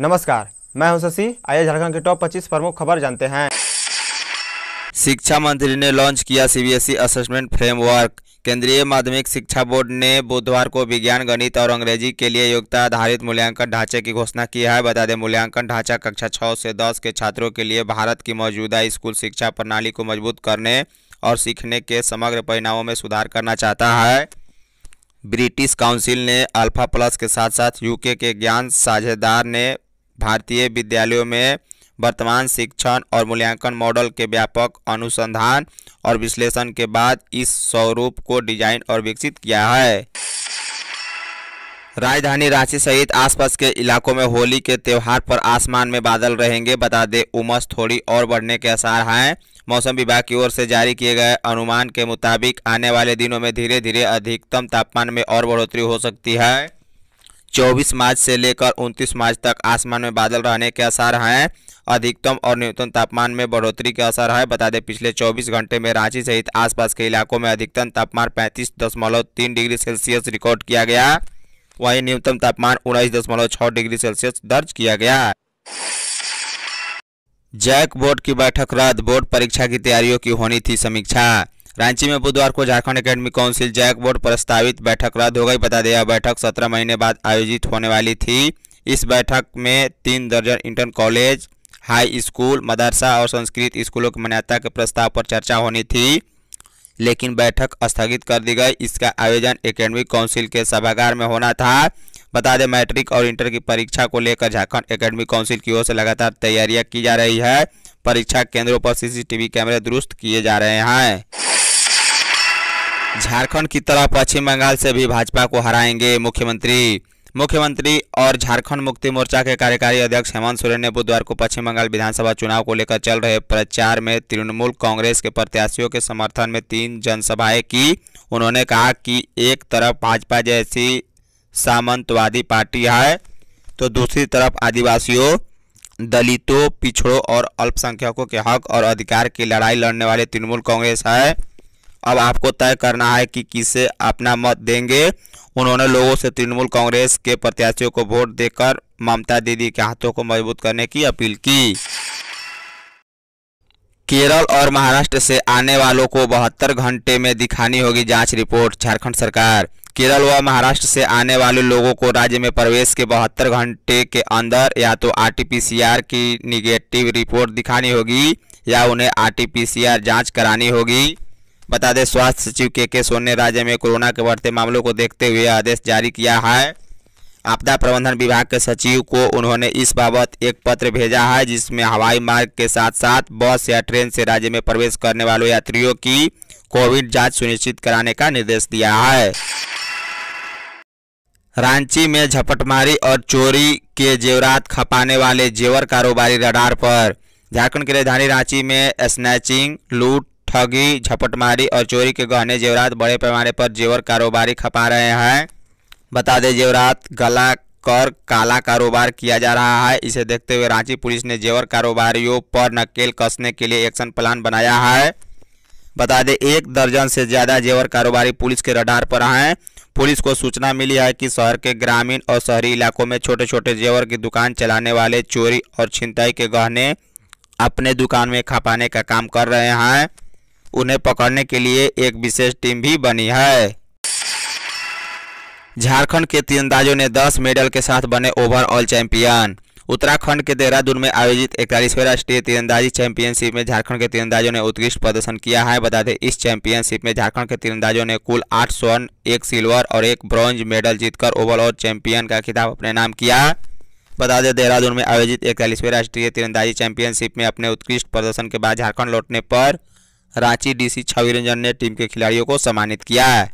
नमस्कार मैं हूं शशि आइए झारखंड के टॉप 25 प्रमुख खबर जानते हैं शिक्षा मंत्री ने लॉन्च किया सीबीएसई असेसमेंट फ्रेमवर्क केंद्रीय माध्यमिक शिक्षा बोर्ड ने बुधवार को विज्ञान गणित और अंग्रेजी के लिए योग्यता आधारित मूल्यांकन ढांचे की घोषणा की है बता दें मूल्यांकन ढांचा कक्षा छः से दस के छात्रों के लिए भारत की मौजूदा स्कूल शिक्षा प्रणाली को मजबूत करने और सीखने के समग्र परिणामों में सुधार करना चाहता है ब्रिटिश काउंसिल ने अल्फा प्लस के साथ साथ यूके के ज्ञान साझेदार ने भारतीय विद्यालयों में वर्तमान शिक्षण और मूल्यांकन मॉडल के व्यापक अनुसंधान और विश्लेषण के बाद इस स्वरूप को डिजाइन और विकसित किया है राजधानी रांची सहित आसपास के इलाकों में होली के त्यौहार पर आसमान में बादल रहेंगे बता दें उमस थोड़ी और बढ़ने के आसार हैं मौसम विभाग की ओर से जारी किए गए अनुमान के मुताबिक आने वाले दिनों में धीरे धीरे अधिकतम तापमान में और बढ़ोतरी हो सकती है 24 मार्च से लेकर 29 मार्च तक आसमान में बादल रहने के आसार हैं अधिकतम और न्यूनतम तापमान में बढ़ोतरी के असर है बता दें पिछले 24 घंटे में रांची सहित आसपास के इलाकों में अधिकतम तापमान पैंतीस दशमलव तीन डिग्री सेल्सियस रिकॉर्ड किया गया वहीं न्यूनतम तापमान उन्नीस दशमलव छः डिग्री सेल्सियस दर्ज किया गया जैक बोर्ड की बैठक रद्द बोर्ड परीक्षा की तैयारियों की होनी थी समीक्षा रांची में बुधवार को Jharkhand academy council JAC board प्रस्तावित बैठक रद्द हो गई बता दें यह बैठक सत्रह महीने बाद आयोजित होने वाली थी इस बैठक में तीन दर्जन इंटर कॉलेज हाई स्कूल मदरसा और संस्कृत स्कूलों की मान्यता के प्रस्ताव पर चर्चा होनी थी लेकिन बैठक स्थगित कर दी गई इसका आयोजन एकेडमिक काउंसिल के सभागार में होना था बता दें मैट्रिक और इंटर की परीक्षा को लेकर झारखंड एकेडमिक काउंसिल की ओर से लगातार तैयारियां की जा रही है परीक्षा केंद्रों पर सीसीटीवी कैमरे दुरुस्त किए जा रहे हैं झारखंड की तरह पश्चिम बंगाल से भी भाजपा को हराएंगे मुख्यमंत्री मुख्यमंत्री और झारखंड मुक्ति मोर्चा के कार्यकारी अध्यक्ष हेमंत सोरेन ने बुधवार को पश्चिम बंगाल विधानसभा चुनाव को लेकर चल रहे प्रचार में तृणमूल कांग्रेस के प्रत्याशियों के समर्थन में तीन जनसभाएं की उन्होंने कहा कि एक तरफ भाजपा जैसी सामंतवादी पार्टी है तो दूसरी तरफ आदिवासियों दलितों पिछड़ों और अल्पसंख्यकों के हक और अधिकार की लड़ाई लड़ने वाले तृणमूल कांग्रेस है अब आपको तय करना है कि किसे अपना मत देंगे उन्होंने लोगों से तृणमूल कांग्रेस के प्रत्याशियों को वोट देकर ममता दीदी के हाथों को मजबूत करने की अपील की केरल और महाराष्ट्र से आने वालों को बहत्तर घंटे में दिखानी होगी जांच रिपोर्ट झारखंड सरकार केरल व महाराष्ट्र से आने वाले लोगों को राज्य में प्रवेश के बहत्तर घंटे के अंदर या तो आरटीपीसीआर की निगेटिव रिपोर्ट दिखानी होगी या उन्हें आरटीपीसीआर जांच करानी होगी बता दें स्वास्थ्य सचिव के के सोन ने राज्य में कोरोना के बढ़ते मामलों को देखते हुए आदेश जारी किया है आपदा प्रबंधन विभाग के सचिव को उन्होंने इस बाबत एक पत्र भेजा है जिसमें हवाई मार्ग के साथ साथ बस या ट्रेन से राज्य में प्रवेश करने वाले यात्रियों की कोविड जांच सुनिश्चित कराने का निर्देश दिया है रांची में झपटमारी और चोरी के जेवरात खपाने वाले जेवर कारोबारी रडार पर झारखंड की राजधानी रांची में स्नैचिंग लूट ठगी झपटमारी और चोरी के गहने जेवरात बड़े पैमाने पर जेवर कारोबारी खपा रहे हैं बता दें जेवरात गला कर काला कारोबार किया जा रहा है इसे देखते हुए रांची पुलिस ने जेवर कारोबारियों पर नकेल कसने के लिए एक्शन प्लान बनाया है बता दें एक दर्जन से ज़्यादा जेवर कारोबारी पुलिस के रडार पर हैं पुलिस को सूचना मिली है कि शहर के ग्रामीण और शहरी इलाकों में छोटे छोटे जेवर की दुकान चलाने वाले चोरी और छिंताई के गहने अपने दुकान में खपाने का काम कर रहे हैं उन्हें पकड़ने के लिए एक विशेष टीम भी बनी है झारखंड के तीरंदाजों ने 10 मेडल के साथ बने ओवरऑल चैंपियन उत्तराखंड के देहरादून में आयोजित इकतालीसवें राष्ट्रीय तीरंदाजी चैंपियनशिप में झारखंड के तीरंदाजों ने उत्कृष्ट प्रदर्शन किया है बता दें इस चैंपियनशिप में झारखंड के तीरंदाजों ने कुल आठ स्वर्ण एक सिल्वर और एक ब्रॉन्ज मेडल जीतकर ओवरऑल चैंपियन का खिताब अपने नाम किया बता दें देहरादून में आयोजित इकतालीसवें राष्ट्रीय तीरंदाजी चैंपियनशिप में अपने उत्कृष्ट प्रदर्शन के बाद झारखंड लौटने पर रांची डीसी छवि रंजन ने टीम के खिलाड़ियों को सम्मानित किया है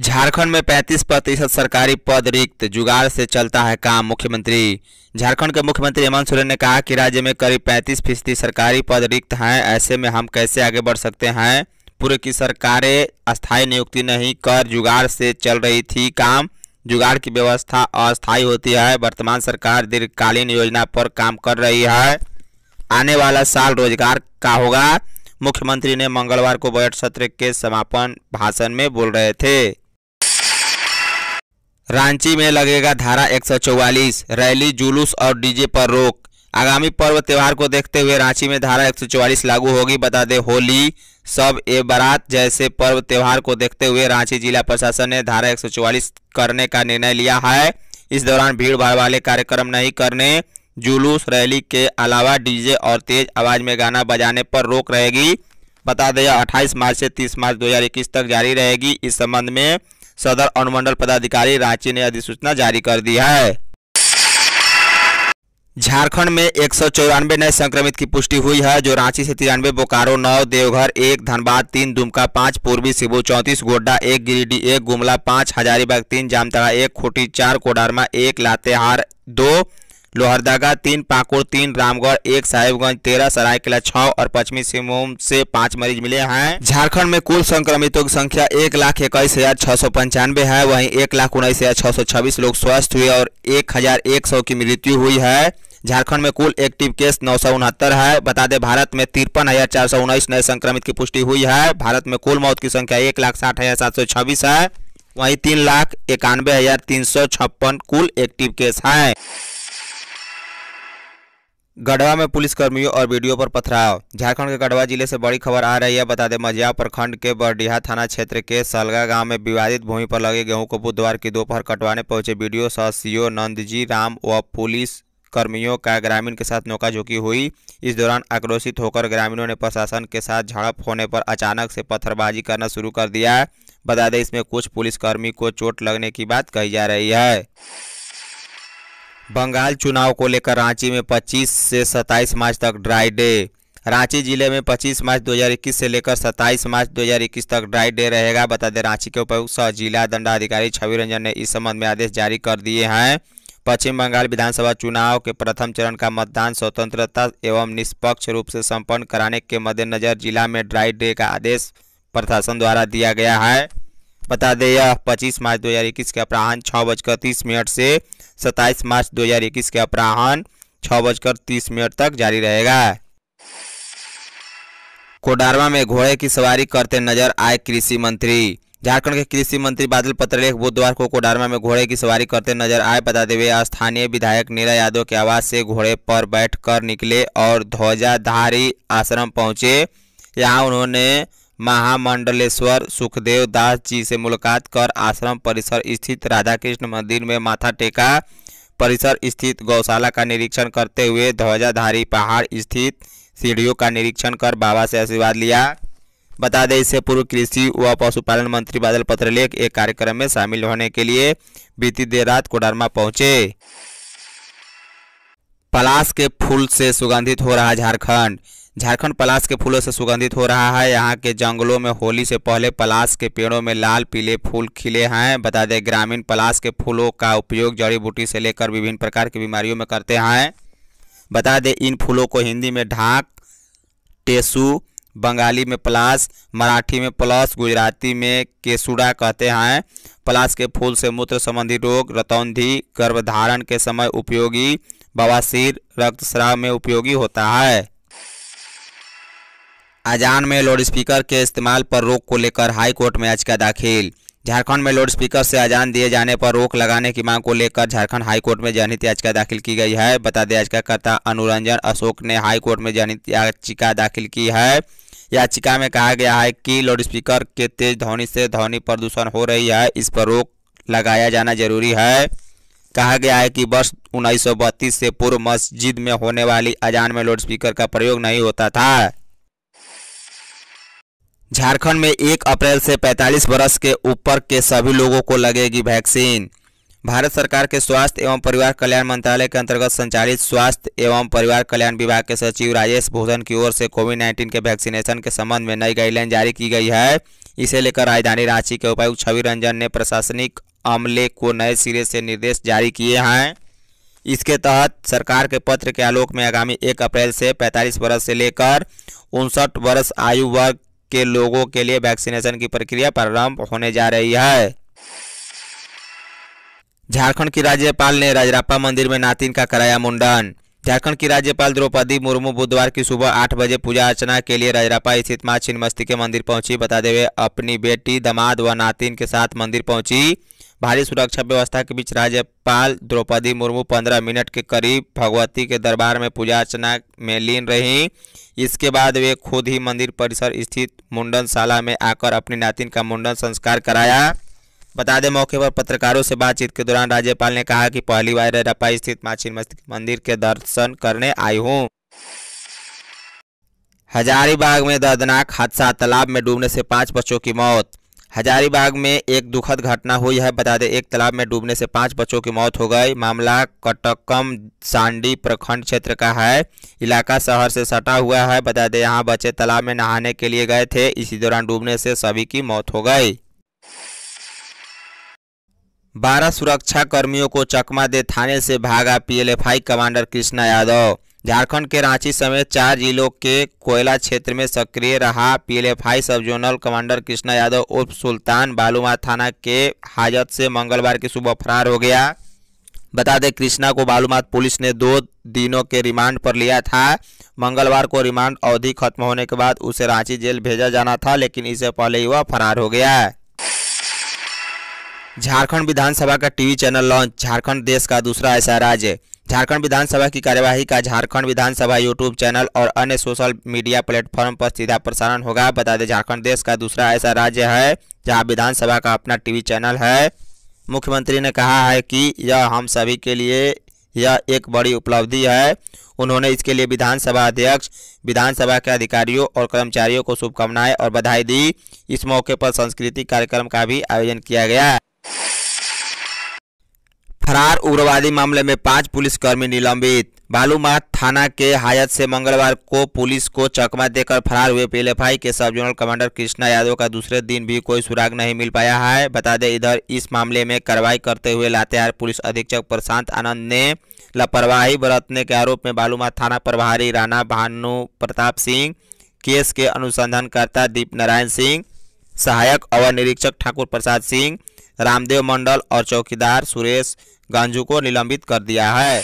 झारखंड में 35 प्रतिशत सरकारी पद रिक्त जुगाड़ से चलता है काम मुख्यमंत्री झारखंड के मुख्यमंत्री हेमंत सोरेन ने कहा कि राज्य में करीब 35 फीसदी सरकारी पद रिक्त हैं ऐसे में हम कैसे आगे बढ़ सकते हैं पूरे की सरकारें अस्थायी नियुक्ति नहीं कर जुगाड़ से चल रही थी काम जुगाड़ की व्यवस्था अस्थायी होती है वर्तमान सरकार दीर्घकालीन योजना पर काम कर रही है आने वाला साल रोजगार का होगा मुख्यमंत्री ने मंगलवार को बजट सत्र के समापन भाषण में बोल रहे थे रांची में लगेगा धारा 144 रैली जुलूस और डीजे पर रोक आगामी पर्व त्यौहार को देखते हुए रांची में धारा 144 लागू होगी बता दें होली सब ए बारात जैसे पर्व त्यौहार को देखते हुए रांची जिला प्रशासन ने धारा 144 करने का निर्णय लिया है इस दौरान भीड़ भाड़ वाले कार्यक्रम नहीं करने जुलूस रैली के अलावा डीजे और तेज आवाज़ में गाना बजाने पर रोक रहेगी बता दें यह अट्ठाईस मार्च से 30 मार्च 2021 तक जारी रहेगी इस संबंध में सदर अनुमंडल पदाधिकारी रांची ने अधिसूचना जारी कर दी है झारखंड में एक नए संक्रमित की पुष्टि हुई है जो रांची से तिरानवे बोकारो नौ देवघर एक धनबाद तीन दुमका पाँच पूर्वी सिबू चौंतीस गोड्डा एक गिरिडीह एक गुमला पाँच हजारीबाग तीन जामतरा एक खूटी चार कोडारमा एक लातेहार दो लोहरदगा तीन पाकुड़ तीन रामगढ़ एक साहिबगंज तेरह सरायकेला छह और पश्चिमी सिंहभूम से पांच मरीज मिले हैं झारखंड में कुल संक्रमितों की संख्या एक लाख इक्कीस हजार छह सौ पंचानवे है वहीं एक लाख उन्नीस हजार छह सौ छब्बीस लोग स्वस्थ हुए और एक हजार एक सौ की मृत्यु हुई है झारखंड में कुल एक्टिव केस नौ सौ उनहत्तर है बता दें भारत में तिरपन हजार चार सौ उन्नीस नए संक्रमित की पुष्टि हुई है भारत में कुल मौत की संख्या एक लाख साठ हजार सात सौ छब्बीस है वहीं तीन लाख इक्यानवे हजार तीन सौ छप्पन कुल एक्टिव केस हैं गढ़वा में पुलिसकर्मियों और वीडियो पर पथराव झारखंड के गढ़वा जिले से बड़ी खबर आ रही है बता दें मझिया प्रखंड के बरडीहा थाना क्षेत्र के सलगा गांव में विवादित भूमि पर लगे गेहूं को बुधवार की दोपहर कटवाने पहुंचे वीडियो सह सीओ नंदजी राम व पुलिस कर्मियों का ग्रामीण के साथ नोकाझोंकी हुई इस दौरान आक्रोशित होकर ग्रामीणों ने प्रशासन के साथ झड़प होने पर अचानक से पत्थरबाजी करना शुरू कर दिया बता दें इसमें कुछ पुलिसकर्मी को चोट लगने की बात कही जा रही है बंगाल चुनाव को लेकर रांची में 25 से 27 मार्च तक ड्राई डे रांची जिले में 25 मार्च 2021 से लेकर 27 मार्च 2021 तक ड्राई डे रहेगा बता दें रांची के उपायुक्त सह जिला दंडाधिकारी छवि रंजन ने इस संबंध में आदेश जारी कर दिए हैं पश्चिम बंगाल विधानसभा चुनाव के प्रथम चरण का मतदान स्वतंत्रता एवं निष्पक्ष रूप से संपन्न कराने के मद्देनजर जिला में ड्राई डे का आदेश प्रशासन द्वारा दिया गया है बता दें यह पच्चीस मार्च 2021 के अपराहन छः बजकर तीस मिनट से सत्ताईस मार्च 2021 के अपराहन छः बजकर तीस मिनट तक जारी रहेगा कोडारमा में घोड़े की सवारी करते नजर आए कृषि मंत्री झारखंड के कृषि मंत्री बादल पत्रलेख बुधवार को कोडारमा में घोड़े की सवारी करते नजर आए बता देवे स्थानीय विधायक नीरा यादव के आवास से घोड़े पर बैठकर निकले और ध्वजाधारी आश्रम पहुंचे यहां उन्होंने महामंडलेश्वर सुखदेव दास जी से मुलाकात कर आश्रम परिसर स्थित राधा कृष्ण मंदिर में माथा टेका परिसर स्थित गौशाला का निरीक्षण करते हुए ध्वजाधारी पहाड़ स्थित सीढ़ियों का निरीक्षण कर बाबा से आशीर्वाद लिया बता दें इससे पूर्व कृषि व पशुपालन मंत्री बादल पत्रलेख एक कार्यक्रम में शामिल होने के लिए बीती देर रात कोडरमा पहुंचे पलाश के फूल से सुगंधित हो रहा झारखंड झारखंड पलाश के फूलों से सुगंधित हो रहा है यहाँ के जंगलों में होली से पहले पलाश के पेड़ों में लाल पीले फूल खिले हैं बता दें ग्रामीण पलाश के फूलों का उपयोग जड़ी बूटी से लेकर विभिन्न प्रकार की बीमारियों में करते हैं बता दें इन फूलों को हिंदी में ढाक टेसू बंगाली में पलाश मराठी में प्लस गुजराती में केसुड़ा कहते हैं पलाश के फूल से मूत्र संबंधी रोग रतौंधी गर्भधारण के समय उपयोगी बवासीर रक्तस्राव में उपयोगी होता है अजान में लाउड स्पीकर के इस्तेमाल पर रोक को लेकर हाई कोर्ट में याचिका दाखिल झारखंड में लाउड स्पीकर से अजान दिए जाने पर रोक लगाने की मांग को लेकर झारखंड हाई कोर्ट में जनहित याचिका दाखिल की गई है बता दें याचिकाकर्ता अनुरंजन अशोक ने हाई कोर्ट में जनहित याचिका दाखिल की है याचिका में कहा गया है कि लाउड स्पीकर के तेज ध्वनि से ध्वनि प्रदूषण हो रही है इस पर रोक लगाया जाना जरूरी है कहा गया है कि वर्ष उन्नीस से पूर्व मस्जिद में होने वाली अजान में लाउड स्पीकर का प्रयोग नहीं होता था झारखंड में एक अप्रैल से 45 वर्ष के ऊपर के सभी लोगों को लगेगी वैक्सीन भारत सरकार के स्वास्थ्य एवं परिवार कल्याण मंत्रालय के अंतर्गत संचालित स्वास्थ्य एवं परिवार कल्याण विभाग के सचिव राजेश भूषण की ओर से कोविड नाइन्टीन के वैक्सीनेशन के संबंध में नई गाइडलाइन जारी की गई है इसे लेकर राजधानी रांची के उपायुक्त छवि रंजन ने प्रशासनिक अमले को नए सिरे से निर्देश जारी किए हैं इसके तहत सरकार के पत्र के आलोक में आगामी एक अप्रैल से पैंतालीस वर्ष से लेकर उनसठ वर्ष आयु वर्ग के लोगों के लिए वैक्सीनेशन की प्रक्रिया प्रारंभ होने जा रही है झारखंड की राज्यपाल ने राजरापा मंदिर में नातिन का कराया मुंडन झारखंड की राज्यपाल द्रौपदी मुर्मू बुधवार की सुबह आठ बजे पूजा अर्चना के लिए राजरापा स्थित माँ छिन्मस्ती के मंदिर पहुंची बता देवे अपनी बेटी दमाद व नातिन के साथ मंदिर पहुंची भारी सुरक्षा व्यवस्था के बीच राज्यपाल द्रौपदी मुर्मू पंद्रह मिनट के करीब भगवती के दरबार में पूजा अर्चना में लीन रहीं इसके बाद वे खुद ही मंदिर परिसर स्थित मुंडनशाला में आकर अपनी नातिन का मुंडन संस्कार कराया बता दें मौके पर पत्रकारों से बातचीत के दौरान राज्यपाल ने कहा कि पहली बार रेरापा स्थित माछिल मंदिर के दर्शन करने आई हूँ हजारीबाग में दर्दनाक हादसा तालाब में डूबने से पांच बच्चों की मौत हजारीबाग में एक दुखद घटना हुई है बता दें एक तालाब में डूबने से पांच बच्चों की मौत हो गई मामला कटकम सांडी प्रखंड क्षेत्र का है इलाका शहर से सटा हुआ है बता दें यहाँ बच्चे तालाब में नहाने के लिए गए थे इसी दौरान डूबने से सभी की मौत हो गई बारह सुरक्षा कर्मियों को चकमा दे थाने से भागा पीएलएफआई कमांडर कृष्णा यादव झारखंड के रांची समेत चार जिलों के कोयला क्षेत्र में सक्रिय रहा पीएलएफआई सब जोनल कमांडर कृष्णा यादव उर्फ सुल्तान बालूमा थाना के हाजत से मंगलवार की सुबह फरार हो गया बता दें कृष्णा को बालूमाथ पुलिस ने दो दिनों के रिमांड पर लिया था मंगलवार को रिमांड अवधि खत्म होने के बाद उसे रांची जेल भेजा जाना था लेकिन इससे पहले ही वह फरार हो गया झारखंड विधानसभा का टीवी चैनल लॉन्च झारखंड देश का दूसरा ऐसा राज्य झारखंड विधानसभा की कार्यवाही का झारखंड विधानसभा यूट्यूब चैनल और अन्य सोशल मीडिया प्लेटफॉर्म पर सीधा प्रसारण होगा बता दें झारखंड देश का दूसरा ऐसा राज्य है जहां विधानसभा का अपना टीवी चैनल है मुख्यमंत्री ने कहा है कि यह हम सभी के लिए यह एक बड़ी उपलब्धि है उन्होंने इसके लिए विधानसभा अध्यक्ष विधानसभा के अधिकारियों और कर्मचारियों को शुभकामनाएं और बधाई दी इस मौके पर सांस्कृतिक कार्यक्रम का भी आयोजन किया गया फरार उग्रवादी मामले में पांच पुलिसकर्मी निलंबित बालूमाथ थाना के हायत से मंगलवार को पुलिस को चकमा देकर फरार हुए पीएलएफआई के सब जोनल कमांडर कृष्णा यादव का दूसरे दिन भी कोई सुराग नहीं मिल पाया है बता दें इधर इस मामले में कार्रवाई करते हुए लातेहार पुलिस अधीक्षक प्रशांत आनंद ने लापरवाही बरतने के आरोप में बालूमाथ थाना प्रभारी राणा भानु प्रताप सिंह केस के अनुसंधानकर्ता दीप नारायण सिंह सहायक अवर निरीक्षक ठाकुर प्रसाद सिंह रामदेव मंडल और चौकीदार सुरेश गांजू को निलंबित कर दिया है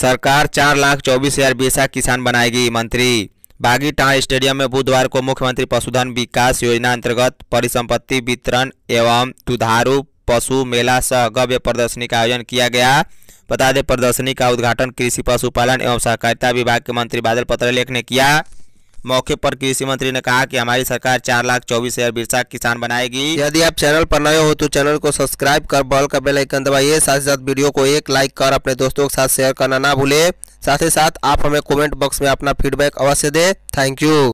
सरकार चार लाख चौबीस हजार बीसा किसान बनाएगी मंत्री बागीटाण स्टेडियम में बुधवार को मुख्यमंत्री पशुधन विकास योजना अंतर्गत परिसंपत्ति वितरण एवं दुधारू पशु मेला सह गव्य प्रदर्शनी का आयोजन किया गया बता दें प्रदर्शनी का उद्घाटन कृषि पशुपालन एवं सहकारिता विभाग के मंत्री बादल पत्रलेख ने किया मौके पर कृषि मंत्री ने कहा कि हमारी सरकार चार लाख चौबीस हजार बिरसा किसान बनाएगी यदि आप चैनल पर नए हो तो चैनल को सब्सक्राइब कर बॉल का बेल आइकन दबाइए साथ ही साथ वीडियो को एक लाइक कर अपने दोस्तों के साथ शेयर करना ना भूले साथ ही साथ आप हमें कमेंट बॉक्स में अपना फीडबैक अवश्य दे थैंक यू